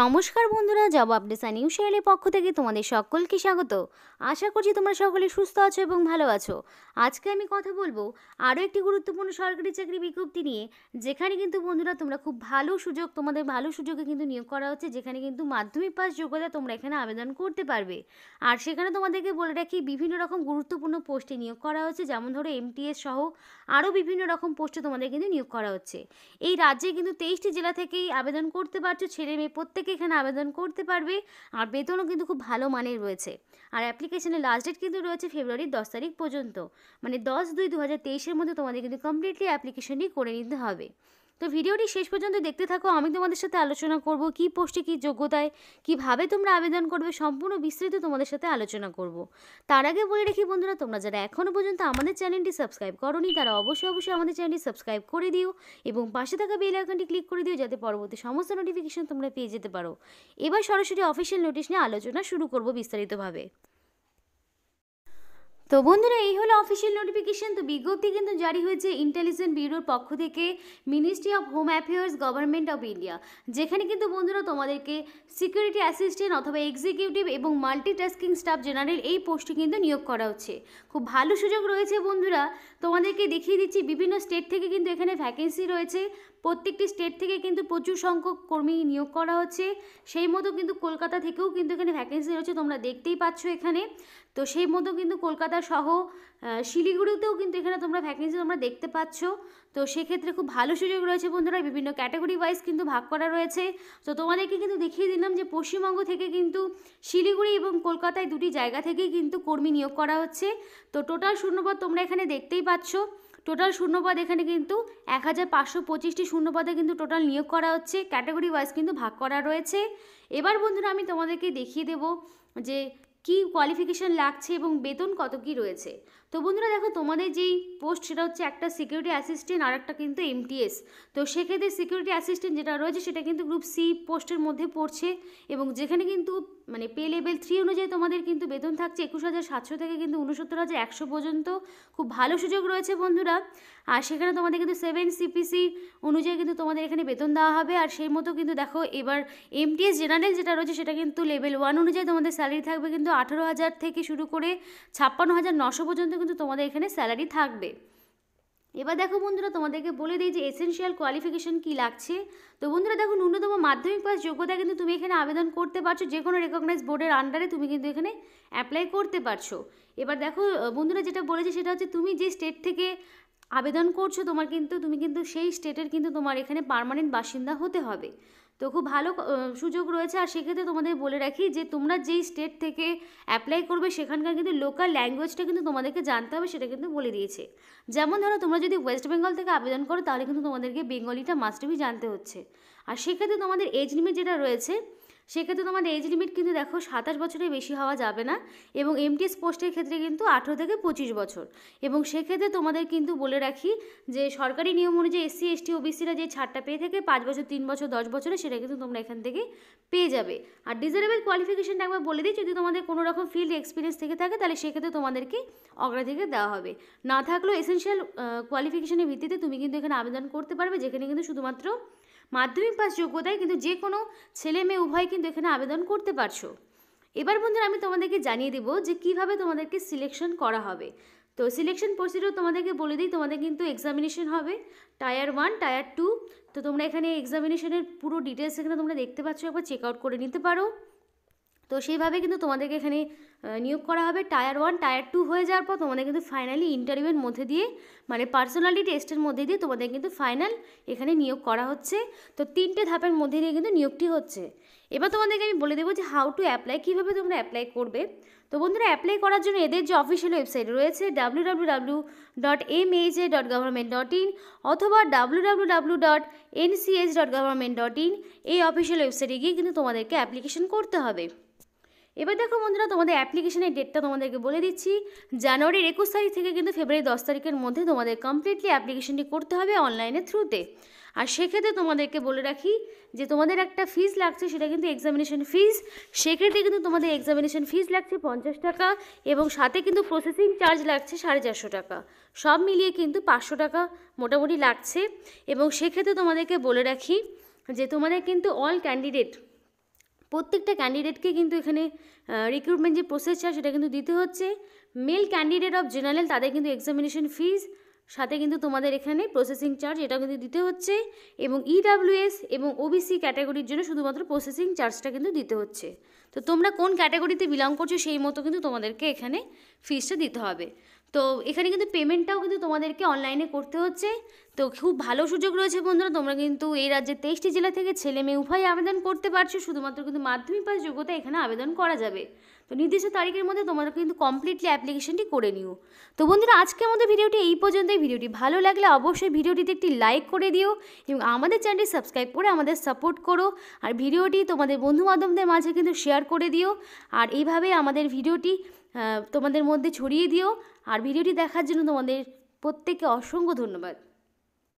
নমস্কার বন্ধুরা job update new শেয়ালের পক্ষ থেকে তোমাদের সকলকে স্বাগত আশা করছি তোমরা সকলে সুস্থ আছো এবং ভালো আছো আজকে আমি কথা বলবো আরও একটি গুরুত্বপূর্ণ সরকারি চাকরি বিজ্ঞপ্তি নিয়ে যেখানে কিন্তু বন্ধুরা তোমরা খুব ভালো সুযোগ তোমাদের ভালো সুযোগে কিন্তু নিয়োগ করা হচ্ছে যেখানে কিন্তু মাধ্যমিক পাস যোগ্যতা তোমরা এখানে আবেদন করতে পারবে আর সেখানে তোমাদেরকে বলে রাখি বিভিন্ন রকম গুরুত্বপূর্ণ পোস্টে নিয়োগ করা হচ্ছে যেমন ধরো এমটিএস সহ আরও বিভিন্ন রকম পোস্টে তোমাদের কিন্তু নিয়োগ করা হচ্ছে এই রাজ্যে কিন্তু তেইশটি জেলা থেকেই আবেদন করতে পারছো ছেলে মেয়ে প্রত্যেক প্রত্যেকে এখানে আবেদন করতে পারবে আর বেতনও কিন্তু খুব ভালো মানের রয়েছে আর অ্যাপ্লিকেশনের লাস্ট ডেট কিন্তু রয়েছে ফেব্রুয়ারির দশ তারিখ পর্যন্ত মানে দশ দুই দু হাজার তেইশের মধ্যে তোমাদের কিন্তু কমপ্লিটলি অ্যাপ্লিকেশনটি করে নিতে হবে তো ভিডিওটি শেষ পর্যন্ত দেখতে থাকো আমি তোমাদের সাথে আলোচনা করব কি পোস্টে কি যোগ্যতায় কিভাবে তোমরা আবেদন করবে সম্পূর্ণ বিস্তৃত তোমাদের সাথে আলোচনা করব তার আগে বলে রাখি বন্ধুরা তোমরা যারা এখনও পর্যন্ত আমাদের চ্যানেলটি সাবস্ক্রাইব করনি তারা অবশ্যই অবশ্যই আমাদের চ্যানেলটি সাবস্ক্রাইব করে দিও এবং পাশে থাকা বেল আইকনটি ক্লিক করে দিও যাতে পরবর্তী সমস্ত নোটিফিকেশন তোমরা পেয়ে যেতে পারো এবার সরাসরি অফিসিয়াল নোটিশ নিয়ে আলোচনা শুরু করব বিস্তারিতভাবে তো বন্ধুরা এই হলো অফিসিয়াল নোটিফিকেশন তো বিজ্ঞপ্তি কিন্তু জারি হয়েছে ইন্টেলিজেন্ট ব্যুরোর পক্ষ থেকে ministry of home affairs government of India যেখানে কিন্তু বন্ধুরা তোমাদেরকে সিকিউরিটি অ্যাসিস্ট্যান্ট অথবা এক্সিকিউটিভ এবং মাল্টিটাস্কিং স্টাফ জেনারেল এই পোস্টে কিন্তু নিয়োগ করা হচ্ছে খুব ভালো সুযোগ রয়েছে বন্ধুরা তোমাদেরকে দেখিয়ে দিচ্ছি বিভিন্ন স্টেট থেকে কিন্তু এখানে ভ্যাকেন্সি রয়েছে প্রত্যেকটি স্টেট থেকে কিন্তু প্রচুর সংখ্যক কর্মী নিয়োগ করা হচ্ছে সেই মতো কিন্তু কলকাতা থেকেও কিন্তু এখানে ভ্যাকেন্সি রয়েছে তোমরা দেখতেই পাচ্ছ এখানে তো সেই মতো কিন্তু কলকাতা সহ শিলিগুড়িতেও কিন্তু এখানে তোমরা ভ্যাকেন্সি তোমরা দেখতে পাচ্ছ তো সেক্ষেত্রে খুব ভালো সুযোগ রয়েছে বন্ধুরা বিভিন্ন ক্যাটাগরি ওয়াইজ কিন্তু ভাগ করা রয়েছে তো তোমাদেরকে কিন্তু দেখিয়ে দিলাম যে পশ্চিমবঙ্গ থেকে কিন্তু শিলিগুড়ি এবং কলকাতায় দুটি জায়গা থেকেই কিন্তু কর্মী নিয়োগ করা হচ্ছে তো টোটাল শূন্যপদ তোমরা এখানে দেখতেই পাচ্ছ টোটাল শূন্যপদ এখানে কিন্তু এক হাজার পাঁচশো পঁচিশটি শূন্যপদে কিন্তু টোটাল নিয়োগ করা হচ্ছে ক্যাটাগরি ওয়াইজ কিন্তু ভাগ করা রয়েছে এবার বন্ধুরা আমি তোমাদেরকে দেখিয়ে দেব যে কি কোয়ালিফিকেশান লাগছে এবং বেতন কত কি রয়েছে তো বন্ধুরা দেখো তোমাদের যেই পোস্ট সেটা হচ্ছে একটা সিকিউরিটি অ্যাসিস্ট্যান্ট আর একটা কিন্তু এমটিএস তো সেক্ষেত্রে সিকিউরিটি অ্যাসিস্ট্যান্ট যেটা রয়েছে সেটা কিন্তু গ্রুপ সি পোস্টের মধ্যে পড়ছে এবং যেখানে কিন্তু মানে পে লেভেল থ্রি অনুযায়ী তোমাদের কিন্তু বেতন থাকছে একুশ হাজার সাতশো থেকে কিন্তু উনসত্তর হাজার একশো পর্যন্ত খুব ভালো সুযোগ রয়েছে বন্ধুরা আর সেখানে তোমাদের কিন্তু সেভেন সিপিসি অনুযায়ী কিন্তু তোমাদের এখানে বেতন দেওয়া হবে আর সেই মতো কিন্তু দেখো এবার এমটিএস জেনারেল যেটা রয়েছে সেটা কিন্তু লেভেল ওয়ান অনুযায়ী তোমাদের স্যালারি থাকবে কিন্তু আঠারো হাজার থেকে শুরু করে ছাপ্পান্ন হাজার নশো পর্যন্ত কিন্তু তোমাদের এখানে স্যালারি থাকবে এবার দেখো বন্ধুরা তোমাদেরকে বলে দিই যে এসেনশিয়াল কোয়ালিফিকেশন কি লাগছে তো বন্ধুরা দেখো ন্যূনতম মাধ্যমিক পাস যোগ্যতা কিন্তু তুমি এখানে আবেদন করতে পারছো যে কোনো রেকগনাইজ বোর্ডের আন্ডারে তুমি কিন্তু এখানে অ্যাপ্লাই করতে পারছো এবার দেখো বন্ধুরা যেটা বলেছে সেটা হচ্ছে তুমি যে স্টেট থেকে আবেদন করছো তোমার কিন্তু তুমি কিন্তু সেই স্টেটের কিন্তু তোমার এখানে পারমানেন্ট বাসিন্দা হতে হবে তো খুব ভালো সুযোগ রয়েছে আর সেক্ষেত্রে তোমাদের বলে রাখি যে তোমরা যেই স্টেট থেকে অ্যাপ্লাই করবে সেখানকার কিন্তু লোকাল ল্যাঙ্গুয়েজটা কিন্তু তোমাদেরকে জানতে হবে সেটা কিন্তু বলে দিয়েছে যেমন ধরো তোমরা যদি ওয়েস্ট বেঙ্গল থেকে আবেদন করো তাহলে কিন্তু তোমাদেরকে বেঙ্গলিটা মাস্টবি জানতে হচ্ছে আর সেক্ষেত্রে তোমাদের এজ লিমিট যেটা রয়েছে সেক্ষেত্রে তোমাদের এজ লিমিট কিন্তু দেখো সাতাশ বছরের বেশি হওয়া যাবে না এবং এমটিএস পোস্টের ক্ষেত্রে কিন্তু আঠেরো থেকে পঁচিশ বছর এবং সেক্ষেত্রে তোমাদের কিন্তু বলে রাখি যে সরকারি নিয়ম অনুযায়ী এসসি এসটি ওবিসিরা যে ছাড়টা পেয়ে থাকে পাঁচ বছর তিন বছর দশ বছরে সেটা কিন্তু তোমরা এখান থেকে পেয়ে যাবে আর ডিজারেবল কোয়ালিফিকেশানটা একবার বলে দিই যদি তোমাদের কোনো রকম ফিল্ড এক্সপিরিয়েন্স থেকে থাকে তাহলে সেক্ষেত্রে তোমাদেরকে অগ্রাধিকার দেওয়া হবে না থাকলেও এসেনশিয়াল কোয়ালিফিকেশনের ভিত্তিতে তুমি কিন্তু এখানে আবেদন করতে পারবে যেখানে কিন্তু শুধুমাত্র মাধ্যমিক পাস যোগ্যতায় কিন্তু যে কোনো ছেলে মেয়ে উভয় কিন্তু এখানে আবেদন করতে পারছো এবার বন্ধুরা আমি তোমাদেরকে জানিয়ে দেবো যে কিভাবে তোমাদেরকে সিলেকশন করা হবে তো সিলেকশন প্রসিডিওর তোমাদেরকে বলে দিই তোমাদের কিন্তু এক্সামিনেশন হবে টায়ার ওয়ান টায়ার টু তো তোমরা এখানে এক্সামিনেশনের পুরো ডিটেলস এখানে তোমরা দেখতে পাচ্ছ একবার চেক আউট করে নিতে পারো তো সেইভাবে কিন্তু তোমাদেরকে এখানে নিয়োগ করা হবে টায়ার ওয়ান টায়ার টু হয়ে যাওয়ার পর তোমাদের কিন্তু ফাইনালি ইন্টারভিউয়ের মধ্যে দিয়ে মানে পার্সোনালিটি টেস্টের মধ্যে দিয়ে তোমাদের কিন্তু ফাইনাল এখানে নিয়োগ করা হচ্ছে তো তিনটে ধাপের মধ্যে দিয়ে কিন্তু নিয়োগটি হচ্ছে এবার তোমাদেরকে আমি বলে দেবো যে হাউ টু অ্যাপ্লাই কীভাবে তোমরা অ্যাপ্লাই করবে তো বন্ধুরা অ্যাপ্লাই করার জন্য এদের যে অফিসিয়াল ওয়েবসাইট রয়েছে W W dot M H A dot government dot in অথবা W W W dot NCS dot government dot in এই অফিসিয়াল ওয়েবসাইটে গিয়ে কিন্তু তোমাদেরকে অ্যাপ্লিকেশন করতে হবে এবার দেখো বন্ধুরা তোমাদের অ্যাপ্লিকেশনের ডেটটা তোমাদেরকে বলে দিচ্ছি জানুয়ারির একুশ তারিখ থেকে কিন্তু ফেব্রুয়ারি দশ তারিখের মধ্যে তোমাদের কমপ্লিটলি অ্যাপ্লিকেশনটি করতে হবে অনলাইনের থ্রুতে আর সেক্ষেত্রে তোমাদেরকে বলে রাখি যে তোমাদের একটা ফিজ লাগছে সেটা কিন্তু এক্সামিনেশন ফিজ সেক্ষেত্রে কিন্তু তোমাদের এক্সামিনেশন ফিজ লাগছে পঞ্চাশ টাকা এবং সাথে কিন্তু প্রসেসিং চার্জ লাগছে সাড়ে চারশো টাকা সব মিলিয়ে কিন্তু পাঁচশো টাকা মোটামুটি লাগছে এবং সেক্ষেত্রে তোমাদেরকে বলে রাখি যে তোমাদের কিন্তু অল ক্যান্ডিডেট প্রত্যেকটা ক্যান্ডিডেটকে কিন্তু এখানে রিক্রুটমেন্ট যে প্রসেসটা সেটা কিন্তু দিতে হচ্ছে মেল ক্যান্ডিডেট অফ জেনারেল তাদের কিন্তু এক্সামিনেশন ফিজ সাথে কিন্তু তোমাদের এখানে প্রসেসিং চার্জ এটা কিন্তু দিতে হচ্ছে এবং ইডাব্লিউএস e এবং ওবিসি ক্যাটাগরির জন্য শুধুমাত্র প্রসেসিং চার্জটা কিন্তু দিতে হচ্ছে তো তোমরা কোন ক্যাটাগরিতে বিলং করছো সেই মতো কিন্তু তোমাদেরকে এখানে ফিসটা দিতে হবে তো এখানে কিন্তু পেমেন্টটাও কিন্তু তোমাদেরকে অনলাইনে করতে হচ্ছে তো খুব ভালো সুযোগ রয়েছে বন্ধুরা তোমরা কিন্তু এই রাজ্যের তেইশটি জেলা থেকে ছেলে মেয়ে উভয় আবেদন করতে পারছো শুধুমাত্র কিন্তু মাধ্যমিক পাশ যোগ্যতা এখানে আবেদন করা যাবে তো নির্দিষ্ট তারিখের মধ্যে তোমরা কিন্তু কমপ্লিটলি অ্যাপ্লিকেশনটি করে নিও তো বন্ধুরা আজকে আমাদের ভিডিওটি এই পর্যন্তই ভিডিওটি ভালো লাগলে অবশ্যই ভিডিওটিতে একটি লাইক করে দিও এবং আমাদের চ্যানেলটি সাবস্ক্রাইব করে আমাদের সাপোর্ট করো আর ভিডিওটি তোমাদের বন্ধু বান্ধবদের মাঝে কিন্তু শেয়ার করে দিও আর এইভাবে আমাদের ভিডিওটি তোমাদের মধ্যে ছড়িয়ে দিও আর ভিডিওটি দেখার জন্য তোমাদের প্রত্যেককে অসংখ্য ধন্যবাদ